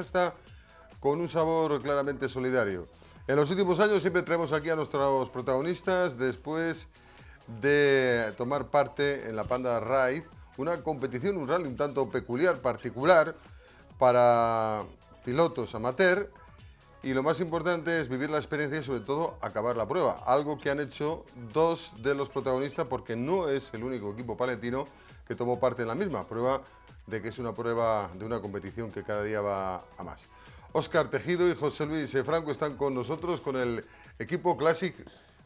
está con un sabor claramente solidario. En los últimos años siempre traemos aquí a nuestros protagonistas después de tomar parte en la Panda Raid, una competición, un rally un tanto peculiar, particular, para pilotos amateur y lo más importante es vivir la experiencia y sobre todo acabar la prueba, algo que han hecho dos de los protagonistas porque no es el único equipo paletino que tomó parte en la misma prueba de que es una prueba de una competición que cada día va a más. Óscar Tejido y José Luis Franco están con nosotros con el equipo Classic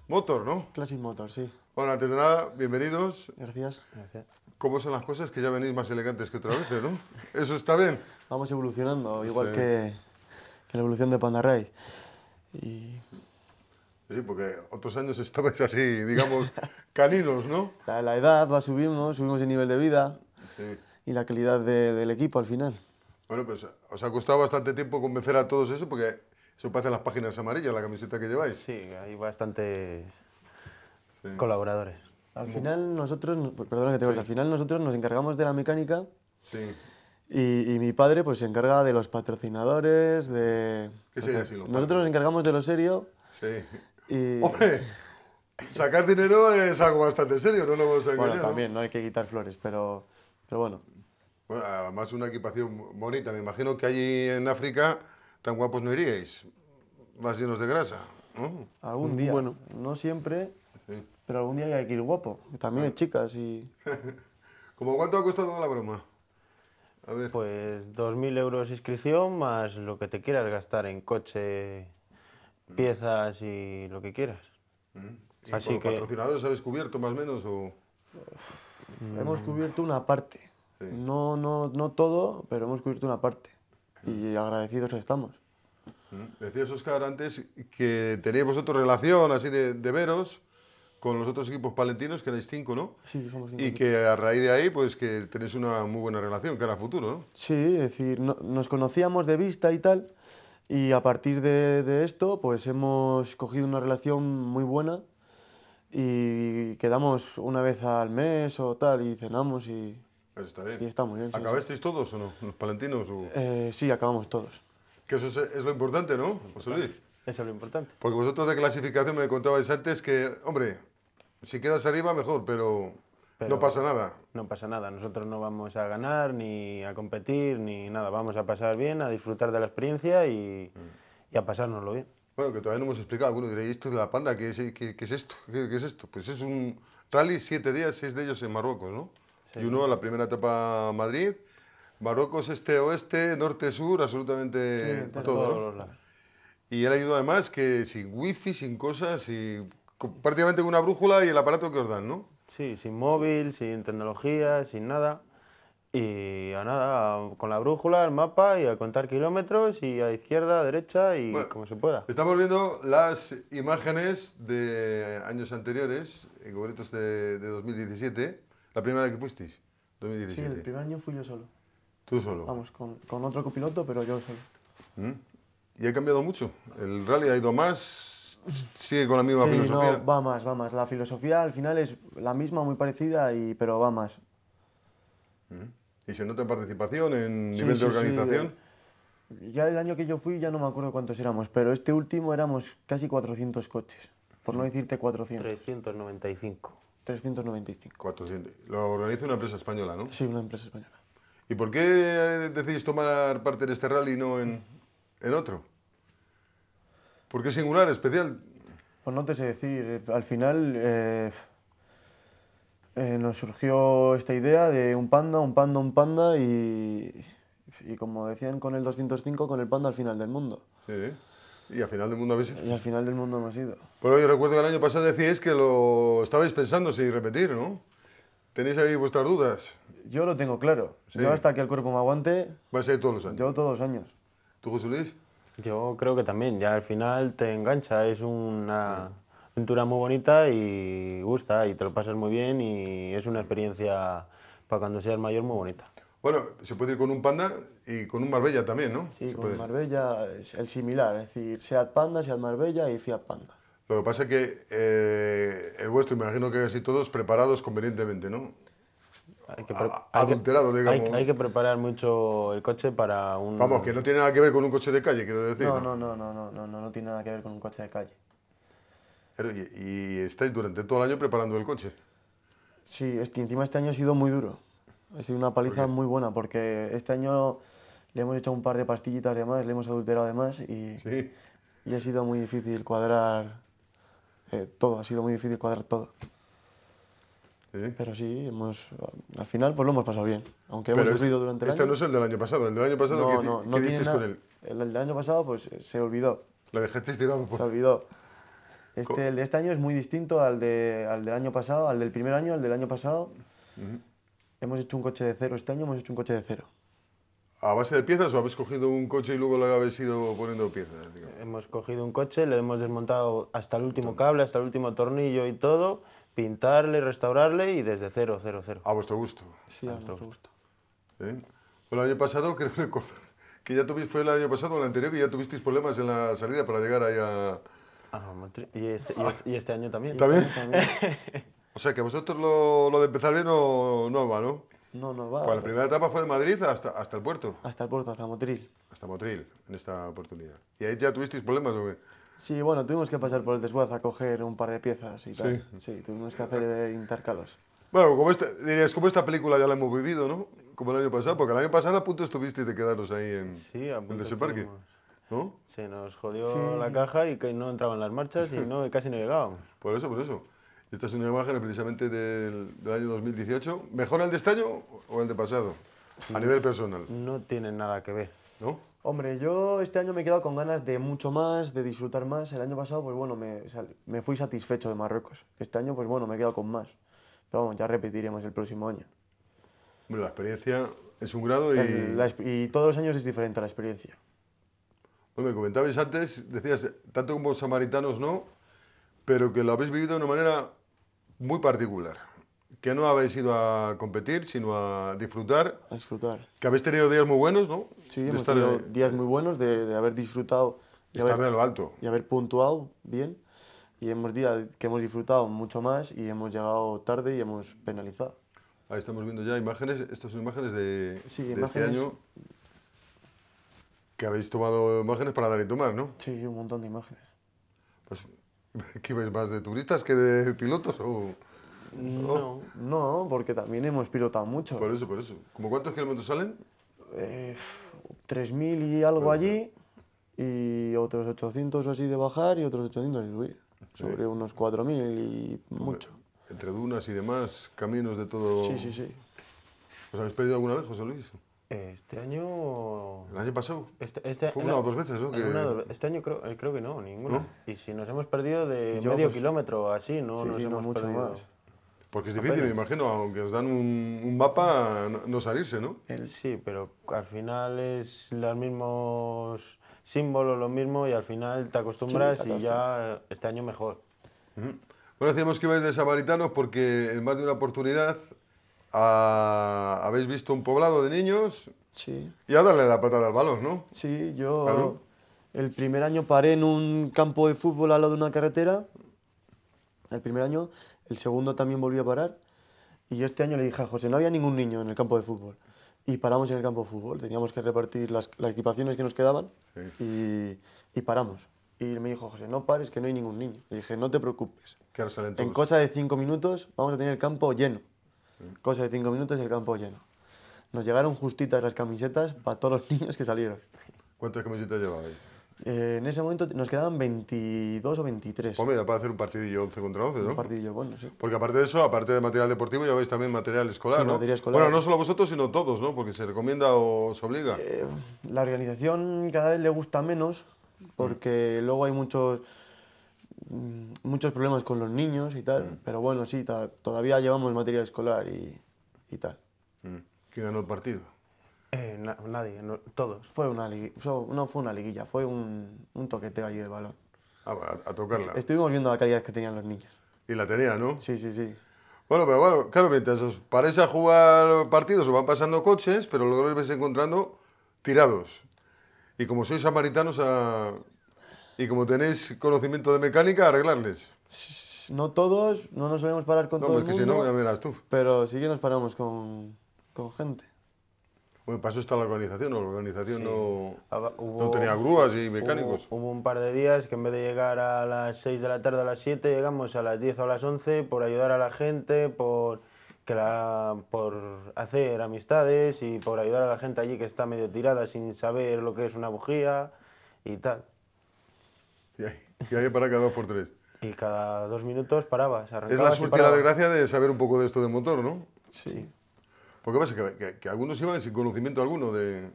Motor, ¿no? Classic Motor, sí. Bueno, antes de nada, bienvenidos. Gracias. Gracias. ¿Cómo son las cosas? Que ya venís más elegantes que otras veces, ¿no? Eso está bien. Vamos evolucionando, igual que, la evolución de Panda Sí, porque otros años estabais así, digamos, caninos, ¿no? La, edad va subiendo, subimos el nivel de vida. Sí y la calidad del equipo al final. Bueno, pues os ha costado bastante tiempo convencer a todos eso, porque eso pasa en las páginas amarillas, la camiseta que lleváis. Sí, hay bastantes colaboradores. Al final nosotros, perdona que te al final nosotros nos encargamos de la mecánica sí. y, mi padre pues se encarga de los patrocinadores, de... ¿Qué sería Nosotros nos encargamos de lo serio. Sí. Y... ¡Hombre! Sacar dinero es algo bastante serio, no lo vamos a Bueno, también, ¿no? hay que quitar flores, pero, pero bueno, bueno, además una equipación bonita. Me imagino que allí en África tan guapos no iríais, más llenos de grasa. Algún mm, día, bueno. no siempre, pero algún día hay que ir guapo. También hay chicas y... ¿Cómo cuánto ha costado la broma? A ver. Pues 2.000 euros inscripción más lo que te quieras gastar en coche, piezas y lo que quieras. Mm. Así los patrocinadores habéis cubierto más o menos? O... Hemos mm. cubierto una parte. No, no, no todo, pero hemos cubierto una parte y agradecidos estamos. Mm. Decías, Oscar, antes que teníais vosotros relación así de, veros con los otros equipos palentinos, que erais cinco, ¿no? Sí, somos cinco. Y que a raíz de ahí, pues que tenéis una muy buena relación, que era futuro, ¿no? Sí, es decir, nos conocíamos de vista y tal, y a partir de, de, esto, pues hemos cogido una relación muy buena y quedamos una vez al mes o tal, y cenamos y está Y está muy bien. ¿Acabasteis todos o no? ¿Los palentinos? Eh, sí, acabamos todos. Que eso es, lo importante, ¿no, Eso es lo importante. Porque vosotros de clasificación me contabais antes que, hombre, si quedas arriba mejor, pero, no pasa nada. No pasa nada. Nosotros no vamos a ganar, ni a competir, ni nada. Vamos a pasar bien, a disfrutar de la experiencia y, mm. y a pasárnoslo bien. Bueno, que todavía no hemos explicado. Algunos diréis, ¿esto de la panda? ¿Qué es, qué, es esto? ¿Qué es esto? Pues es un rally siete días, seis de ellos en Marruecos, ¿no? y uno la primera etapa Madrid. Marruecos este oeste, norte sur, absolutamente todo. Y él ayuda además que sin wifi, sin cosas, y prácticamente con una brújula y el aparato que os dan, ¿no? Sí, sin móvil, sin tecnología, sin nada. Y a nada, con la brújula, el mapa y a contar kilómetros y a izquierda, a derecha y como se pueda. Estamos viendo las imágenes de años anteriores, en concreto este de, de 2017. ¿La primera que fuisteis? 2017. Sí, el primer año fui yo solo. ¿Tú solo? Vamos, con, con otro copiloto, pero yo solo. ¿Mm? ¿Y ha cambiado mucho? ¿El rally ha ido más? ¿Sigue con la misma sí, filosofía? No, va más, va más. La filosofía al final es la misma, muy parecida, y, pero va más. ¿Mm? ¿Y se nota participación en nivel de organización? Eh, ya el año que yo fui ya no me acuerdo cuántos éramos, pero este último éramos casi 400 coches, por no decirte 400. 395. 395. Lo organiza una empresa española, ¿no? Sí, una empresa española. ¿Y por qué eh, decidís tomar parte en este rally y no en, en otro? ¿Por qué singular, especial? Pues no te sé decir. Al final eh, eh, nos surgió esta idea de un panda, un panda, un panda y, y como decían con el 205, con el panda al final del mundo. Sí. Y al final del mundo habéis ido. Y al final del mundo ido. Bueno, yo recuerdo que el año pasado decíais que lo estabais pensando si repetir, ¿no? ¿Tenéis ahí vuestras dudas? Yo lo tengo claro. Yo hasta que el cuerpo me aguante... ¿Vas a ir todos los años? Yo todos los años. ¿Tú, José Luis? Yo creo que también. Ya al final te engancha. Es una aventura muy bonita y gusta y te lo pasas muy bien y es una experiencia para cuando seas mayor muy bonita. Bueno, se puede ir con un Panda y con un Marbella también, ¿no? Sí, con Marbella es el similar, es decir, Seat Panda, Seat Marbella y Fiat Panda. Lo que pasa es que eh, el vuestro, imagino que casi todos preparados convenientemente, ¿no? Hay que, digamos. Hay, que preparar mucho el coche para un... Vamos, que no tiene nada que ver con un coche de calle, quiero decir. No, no, no, no, no, no, no, tiene nada que ver con un coche de calle. y, estáis durante todo el año preparando el coche. Sí, este, encima este año ha sido muy duro ha sido una paliza muy buena porque este año le hemos hecho un par de pastillitas de más, le hemos adulterado de más y, y ha sido muy difícil cuadrar eh, todo, ha sido muy difícil cuadrar todo. Pero sí, hemos, al final pues lo hemos pasado bien, aunque hemos sufrido durante el este no es el del año pasado, el del año pasado, no, ¿qué, no, con él? El del año pasado pues eh, se olvidó. Lo dejasteis tirado. Pues. Se olvidó. Este, el de este año es muy distinto al, de, al del año pasado, al del primer año, al del año pasado. Hemos hecho un coche de cero este año, hemos hecho un coche de cero. ¿A base de piezas o habéis cogido un coche y luego lo habéis ido poniendo piezas? Hemos cogido un coche, le hemos desmontado hasta el último cable, hasta el último tornillo y todo, pintarle, restaurarle y desde cero, cero, cero. A vuestro gusto. Sí, a, vuestro gusto. gusto. ¿Eh? El año pasado, creo recordar, que ya tuviste fue el año pasado el anterior, que ya tuvisteis problemas en la salida para llegar ahí a... Ah, y, este, este, año también. ¿También? ¿También? O sea que vosotros lo, de empezar bien no, no va, ¿no? No no va. Pues la primera etapa fue de Madrid hasta, hasta el puerto. Hasta el puerto, hasta Motril. Hasta Motril, en esta oportunidad. ¿Y ahí ya tuvisteis problemas o qué? Sí, bueno, tuvimos que pasar por el desguaz a coger un par de piezas y tal. Sí, tuvimos que hacer intercalos. Bueno, como dirías, como esta película ya la hemos vivido, ¿no? Como el año pasado, porque el año pasado a punto estuvisteis de quedarnos ahí en, sí, a ¿No? Se nos jodió la caja y que no entraban las marchas y no, casi no llegábamos. Por eso, por eso. Esta es una imagen precisamente del, año 2018. ¿Mejor el de este año o el de pasado? A nivel personal. No tiene nada que ver. ¿No? Hombre, yo este año me he quedado con ganas de mucho más, de disfrutar más. El año pasado, pues bueno, me, fui satisfecho de Marruecos. Este año, pues bueno, me he quedado con más. Pero vamos, ya repetiremos el próximo año. Bueno, la experiencia es un grado y... y todos los años es diferente la experiencia. Pues me comentabais antes, decías, tanto como samaritanos no, pero que lo habéis vivido de una manera muy particular. Que no habéis ido a competir, sino a disfrutar. A disfrutar. Que habéis tenido días muy buenos, ¿no? Sí, hemos tenido días muy buenos de, haber disfrutado. estar de lo alto. Y haber puntuado bien. Y hemos días que hemos disfrutado mucho más y hemos llegado tarde y hemos penalizado. Ahí estamos viendo ya imágenes, estas son imágenes de, de este año. Que habéis tomado imágenes para dar y tomar, ¿no? Sí, un montón de imágenes. Pues ¿Qué ves más de turistas que de pilotos? O... No, no, porque también hemos pilotado mucho. Por eso, por eso. ¿Cómo cuántos kilómetros salen? 3.000 eh, y algo allí, y otros 800 así de bajar y otros 800 de subir. Sobre unos 4.000 y mucho. Entre dunas y demás, caminos de todo... Sí, sí, sí. ¿Os habéis perdido alguna vez, José Luis? Este año. ¿El año pasado? Este, este una o dos veces, ¿no? este año creo, eh, que no, ninguno. Y si nos hemos perdido de medio pues, kilómetro así, no nos hemos perdido. Más. Porque es difícil, me imagino, aunque os dan un, mapa, no, salirse, ¿no? Sí, pero al final es los mismos símbolos, lo mismo, y al final te acostumbras, y ya este año mejor. Bueno, decíamos que ibais de samaritanos porque en más de una oportunidad habéis visto un poblado de niños sí. y a darle la patada al balón, ¿no? Sí, yo el primer año paré en un campo de fútbol al lado de una carretera, el primer año, el segundo también volví a parar y este año le dije a José, no había ningún niño en el campo de fútbol y paramos en el campo de fútbol, teníamos que repartir las, equipaciones que nos quedaban y, y paramos. Y me dijo José, no pares, que no hay ningún niño. Le dije, no te preocupes. En cosa de cinco minutos vamos a tener el campo lleno. Cosa de cinco minutos y el campo lleno. Nos llegaron justitas las camisetas para todos los niños que salieron. ¿Cuántas camisetas llevabais? Eh, en ese momento nos quedaban 22 o 23. Hombre, mira, para hacer un partidillo 11 contra 11, ¿no? Un partidillo bueno, sí. Porque aparte de eso, aparte de material deportivo, ya veis también material escolar, sí, ¿no? Material escolar. Bueno, no solo vosotros, sino todos, ¿no? Porque se recomienda o se obliga. Eh, la organización cada vez le gusta menos porque luego hay muchos Mm, muchos problemas con los niños y tal, mm. pero bueno, sí, todavía llevamos material escolar y, y tal. Mm. ¿Quién ganó el partido? Eh, nadie, todos. Fue una no fue una liguilla, fue un, un toqueteo allí del balón. Ah, a, tocarla. Estuvimos viendo la calidad que tenían los niños. Y la tenía, ¿no? Sí, sí, sí. Bueno, pero bueno, claro, mientras os parece jugar partidos, o van pasando coches, pero luego los ves encontrando tirados. Y como sois samaritanos, a, ah, y como tenéis conocimiento de mecánica, arreglarles. No todos, no nos solemos parar con todos. todo el mundo. porque si no, ya verás tú. Pero sí que nos paramos con, con gente. Bueno, pasó eso la organización, La organización no, ah, tenía grúas y mecánicos. Hubo, un par de días que en vez de llegar a las 6 de la tarde a las 7, llegamos a las 10 o a las 11 por ayudar a la gente, por, que la, por hacer amistades y por ayudar a la gente allí que está medio tirada sin saber lo que es una bujía y tal. Y ahí, y para cada dos por tres. Y cada dos minutos parabas. Es la suerte y la desgracia de saber un poco de esto de motor, ¿no? Sí. Porque pasa que, algunos iban sin conocimiento alguno de,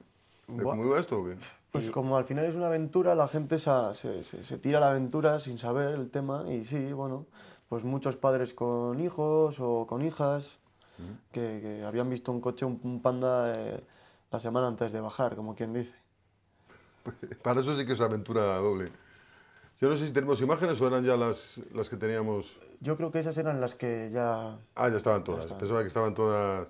cómo iba esto. Pues como al final es una aventura, la gente se, se, tira a la aventura sin saber el tema y sí, bueno, pues muchos padres con hijos o con hijas que, habían visto un coche, un, panda eh, la semana antes de bajar, como quien dice. Para eso sí que es aventura doble. Yo no sé si tenemos imágenes o eran ya las, las que teníamos. Yo creo que esas eran las que ya. Ah, ya estaban todas. Pensaba que estaban todas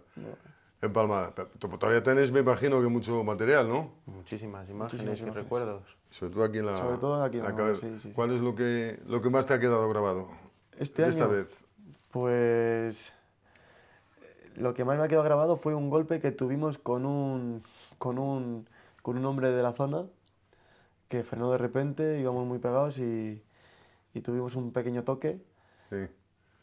empalmadas. Pero todavía tenéis, me imagino, que mucho material, ¿no? Muchísimas imágenes, y recuerdos. Sobre todo aquí en la. Sobre todo aquí en ¿Cuál es lo que, lo que más te ha quedado grabado? Este esta Esta vez. Pues. Lo que más me ha quedado grabado fue un golpe que tuvimos con un. con un. con un hombre de la zona que frenó de repente, íbamos muy pegados y, tuvimos un pequeño toque.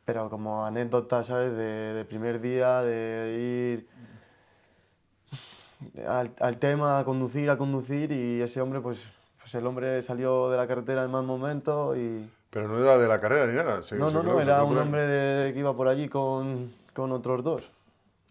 Pero como anécdota, ¿sabes? De, primer día, de ir al, tema, a conducir, a conducir y ese hombre, pues, pues, el hombre salió de la carretera en mal momento y... Pero no era de la carrera ni nada. no, no, no, era un hombre que iba por allí con, con otros dos.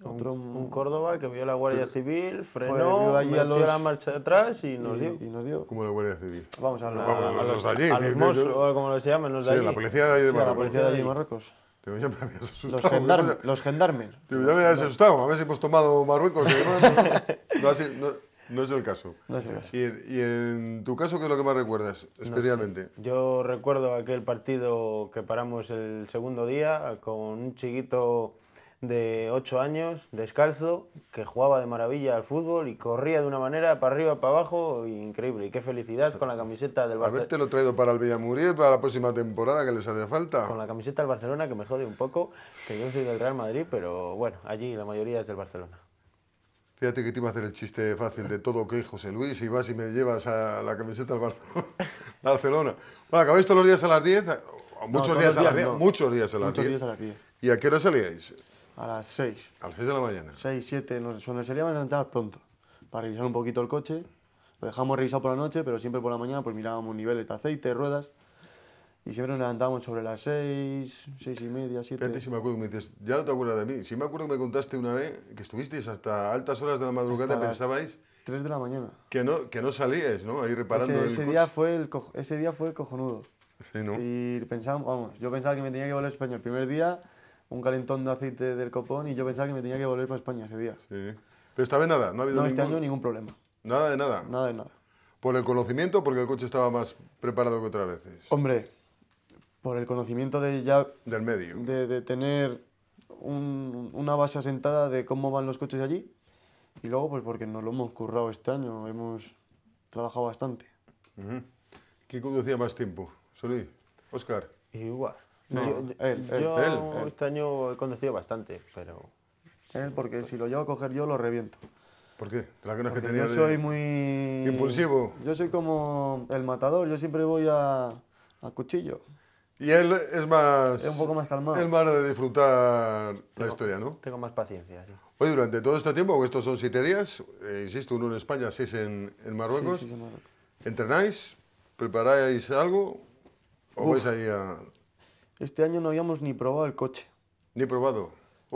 Otro, un, Córdoba que vio la Guardia Civil, frenó, allí metió la marcha detrás y nos dio. Y Como la Guardia Civil. Vamos a, hablar. los, allí, como los sí, la policía de allí de Marruecos. Los, gendarmes los gendarmes. ya me habías asustado, a ver si hemos tomado Marruecos. no, es el caso. ¿Y, en tu caso qué es lo que más recuerdas, especialmente? Yo recuerdo aquel partido que paramos el segundo día con un chiquito de 8 años, descalzo, que jugaba de maravilla al fútbol y corría de una manera para arriba, para abajo, increíble. Y qué felicidad con la camiseta del Barcelona. Haberte lo traído para el Villamuriel para la próxima temporada que les hace falta. Con la camiseta del Barcelona que me jode un poco, que yo soy del Real Madrid, pero bueno, allí la mayoría es del Barcelona. Fíjate que te iba a hacer el chiste fácil de todo que José Luis y vas y me llevas a la camiseta del Barcelona. Bueno, acabáis todos los días a las 10, muchos, días, a las muchos días ¿Y a qué hora salíais? a las 6. ¿A las 6 de la mañana? 6, 7, nos, nos levantar pronto, para revisar un poquito el coche. Lo dejamos revisado por la noche, pero siempre por la mañana pues mirábamos niveles de aceite, ruedas. Y siempre nos levantábamos sobre las 6, 6 y media, 7. si me acuerdo me dices, ya no te acuerdas de mí. Si me acuerdo que me contaste una vez que estuvisteis hasta altas horas de la madrugada, pensabais. 3 de la mañana. Que no, que no salíais, ¿no? Ahí reparando ese, el ese coche. Día fue el ese día fue cojonudo. Sí, ¿no? Y pensamos, vamos, yo pensaba que me tenía que volver a España el primer día un calentón de aceite del copón y yo pensaba que me tenía que volver para España ese día. Sí. Pero estaba vez nada, no ha habido no, este año ningún problema. Nada de nada. Nada de nada. ¿Por el conocimiento porque el coche estaba más preparado que otras veces? Hombre, por el conocimiento de ya... Del medio. De, tener una base asentada de cómo van los coches allí y luego pues porque nos lo hemos currado este año, hemos trabajado bastante. ¿Qué conducía más tiempo? Solí, Oscar. Igual. No, yo, él, yo este año he conducido bastante, pero... Él, porque si lo llevo a coger yo, lo reviento. ¿Por qué? Porque que tenía yo soy muy... Impulsivo. Yo soy como el matador, yo siempre voy a, a cuchillo. Y él es más... Es un poco más calmado. Es más de disfrutar la historia, ¿no? Tengo más paciencia, hoy Oye, durante todo este tiempo, que estos son siete días, eh, insisto, uno en España, seis en, en Marruecos, sí, Marruecos, ¿entrenáis? ¿Preparáis algo? ¿O vais ahí a...? Este año no habíamos ni probado el coche. Ni probado.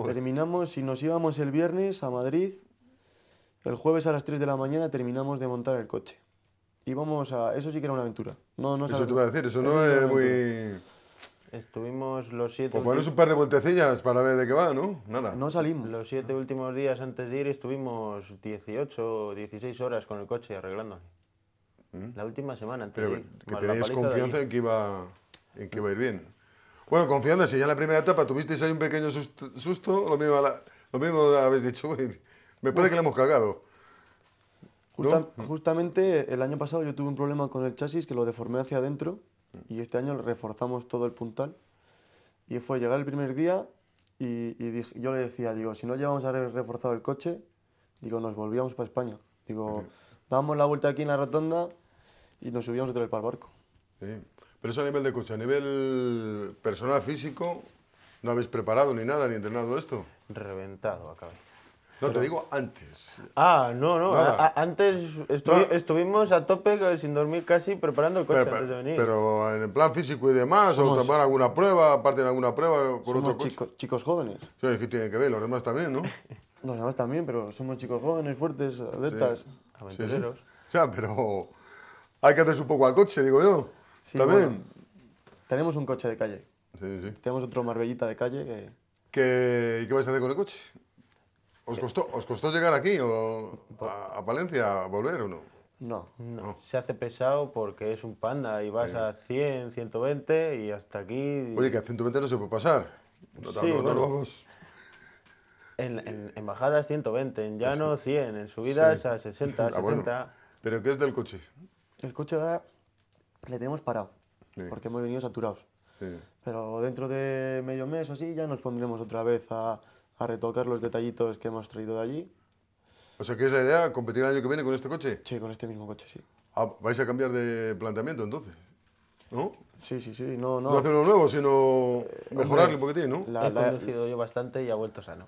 Terminamos y nos íbamos el viernes a Madrid. El jueves a las 3 de la mañana terminamos de montar el coche. Íbamos a... Eso sí que era una aventura. No, no eso te voy a decir, eso, no es muy... Estuvimos los siete... Pues es un par de vueltecillas para ver de qué va, ¿no? Nada. No salimos. Los siete últimos días antes de ir estuvimos 18 o 16 horas con el coche arreglando. Mm. La última semana Pero Que confianza en que, iba, en que iba a ir bien. Bueno, confiando, si ya en la primera etapa tuvisteis ahí un pequeño susto, lo, mismo lo mismo habéis dicho, me parece que le hemos cagado. Justamente el año pasado yo tuve un problema con el chasis que lo deformé hacia adentro y este año reforzamos todo el puntal. Y fue llegar el primer día y, yo le decía, digo, si no llevamos a reforzado el coche, digo, nos volvíamos para España. Digo, dábamos la vuelta aquí en la rotonda y nos subíamos otra vez para el barco. Sí. Pero eso a nivel de coche, a nivel personal físico, ¿no habéis preparado ni nada, ni entrenado esto? Reventado, acabé. No, te digo antes. Ah, no, no. antes estuvimos a tope, sin dormir casi, preparando el coche pero, antes de venir. Pero en el plan físico y demás, o tomar alguna prueba, aparte de alguna prueba con otro coche. Chico, chicos jóvenes. Sí, es que tiene que ver, los demás también, ¿no? los demás también, pero somos chicos jóvenes, fuertes, adeptos, aventureros. O sea, pero hay que hacerse un poco al coche, digo yo. Sí, También. Bueno, tenemos un coche de calle. Tenemos otro Marbellita de calle ¿Y qué vais a hacer con el coche? ¿Os eh. costó, ¿os llegar aquí a, Valencia, Palencia a volver o no? no? No, ah. se hace pesado porque es un panda y vas a 100, 120 y hasta aquí... Oye, que a 120 no se puede pasar. sí, En, bajadas 120, en llano 100, en subidas a 60, 70. Ah, ¿Pero qué es del coche? El coche ahora le tenemos parado, porque hemos venido saturados. Pero dentro de medio mes o así ya nos pondremos otra vez a, a, retocar los detallitos que hemos traído de allí. O sea, que es la idea competir el año que viene con este coche. Sí, con este mismo coche, sí. Ah, ¿Vais a cambiar de planteamiento entonces? ¿No? Sí, sí, sí. No, no. hacer uno nuevo, sino eh, mejorarle un poquitín, ¿no? La, He conducido yo bastante y ha vuelto sano.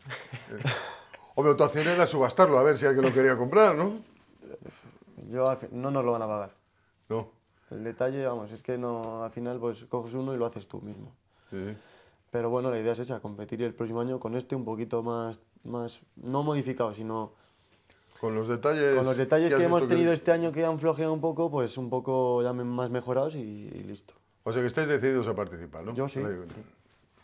Eh. Hombre, tu acción era subastarlo, a ver si alguien lo quería comprar, ¿no? Yo, no nos lo van a pagar. No. El detalle, vamos, es que no, al final pues coges uno y lo haces tú mismo. Sí. Pero bueno, la idea es esa, competir el próximo año con este un poquito más, más no modificado, sino... Con los detalles, con los detalles que hemos tenido este año que han flojeado un poco, pues un poco ya más mejorados y, listo. O sea que estáis decididos a participar, ¿no? Yo sí.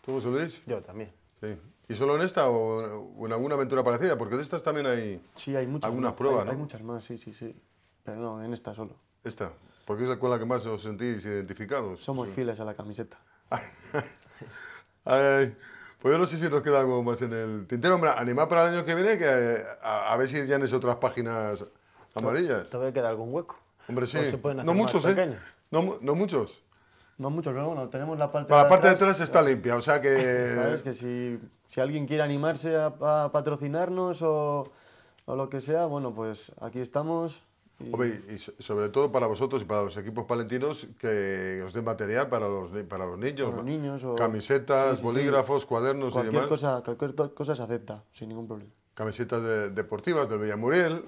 ¿Tú, José Yo también. Sí. ¿Y solo en esta o en alguna aventura parecida? Porque de estas también hay, sí, hay muchas algunas pruebas, ¿no? hay muchas más, sí, sí, sí. Pero no, en esta solo. ¿Esta? Porque esa es con la que más os sentís identificados. Somos fieles a la camiseta. pues yo no sé si nos queda algo más en el tintero. Hombre, animad para el año que viene, que eh, a, ver si ya en otras páginas amarillas. Todavía queda algún hueco. Hombre, sí. Se pueden hacer ¿eh? no muchos, No, muchos. No muchos, pero bueno, tenemos la parte Para la parte de atrás está limpia, o sea que... Es que si, alguien quiere animarse a, patrocinarnos o, o, lo que sea, bueno, pues aquí estamos. Hombre, y sobre todo para vosotros y para los equipos palentinos que os den material para los, para los niños. Camisetas, bolígrafos, cuadernos y demás. Cosa, cualquier cosa se acepta, sin ningún problema. Camisetas deportivas del Villamuriel.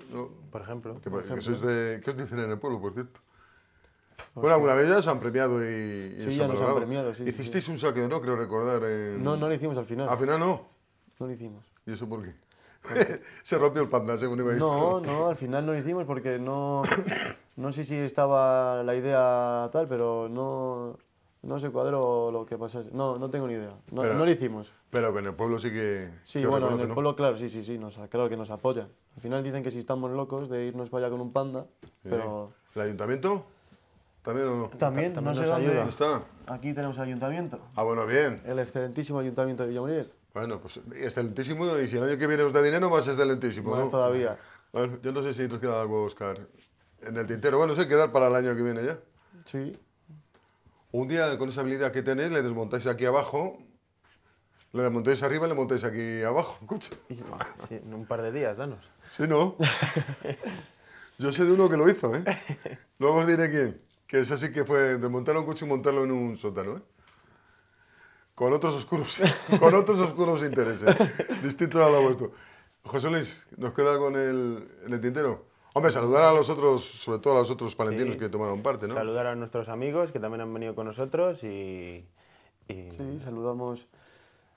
Por ejemplo. Que, ¿Qué os dicen en el pueblo, por cierto? Pues bueno, alguna vez ya se han premiado y, sí, ya nos han premiado, Hicisteis un de ¿no? Creo recordar. No, no lo hicimos al final. Al final no. No lo hicimos. ¿Y eso por qué? se rompió el panda, según iba a decir. No, no, al final no lo hicimos porque no, no sé si estaba la idea tal, pero no, no se cuadró lo que pasase. No, no tengo ni idea. No, no lo hicimos. Pero que en el pueblo sí que... Sí, bueno, en el pueblo, claro, sí, sí, sí, claro que nos apoya. Al final dicen que si estamos locos de irnos para allá con un panda, pero... ¿El ayuntamiento? ¿También o no? También, no nos ayuda. Está? Aquí tenemos ayuntamiento. Ah, bueno, bien. El excelentísimo ayuntamiento de Villamuriel. Bueno, pues excelentísimo. Y si el año que viene os da dinero, más excelentísimo. Más ¿no? todavía. yo no sé si nos queda algo, Oscar, en el tintero. Bueno, sé quedar para el año que viene ya. Sí. Un día con esa habilidad que tenéis, le desmontáis aquí abajo, le desmontáis arriba y le montáis aquí abajo. Sí, en un par de días, danos. Sí, ¿no? Yo sé de uno que lo hizo, ¿eh? Luego os diré quién. Que es así que fue desmontar un coche y montarlo en un sótano, ¿eh? con otros oscuros, con otros oscuros intereses, distinto a lo vuestro. José Luis, ¿nos queda algo en el, tintero? Hombre, saludar a los otros, sobre todo a los otros palentinos que tomaron parte, ¿no? Saludar a nuestros amigos que también han venido con nosotros y... Sí, saludamos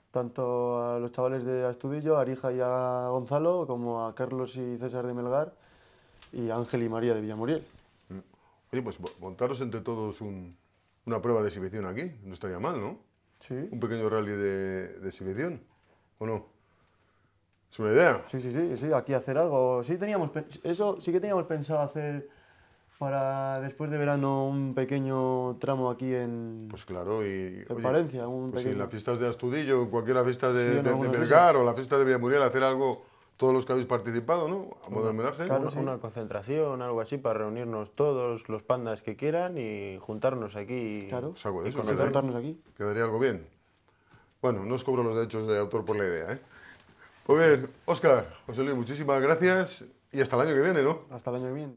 tanto a los chavales de Astudillo, a Arija y a Gonzalo, como a Carlos y César de Melgar y a Ángel y María de Villamuriel. Mm. Oye, pues montaros entre todos una prueba de exhibición aquí, no estaría mal, ¿no? Sí. Un pequeño rally de, de exhibición, ¿o no? Es una idea. Sí, sí, sí, sí, aquí hacer algo. Sí teníamos eso sí que teníamos pensado hacer para después de verano un pequeño tramo aquí en Pues claro, y en Valencia, pues en las fiestas de Astudillo, cualquier fiesta de, o la fiesta de Villamuriel hacer algo todos los que habéis participado, ¿no? A modo de homenaje. Claro, una concentración, algo así, para reunirnos todos los pandas que quieran y juntarnos aquí. Claro, y quedaría, juntarnos aquí. Quedaría algo bien. Bueno, no os cobro los derechos de autor por la idea, ¿eh? Muy pues bien, Óscar, José Luis, muchísimas gracias y hasta el año que viene, ¿no? Hasta el año que viene.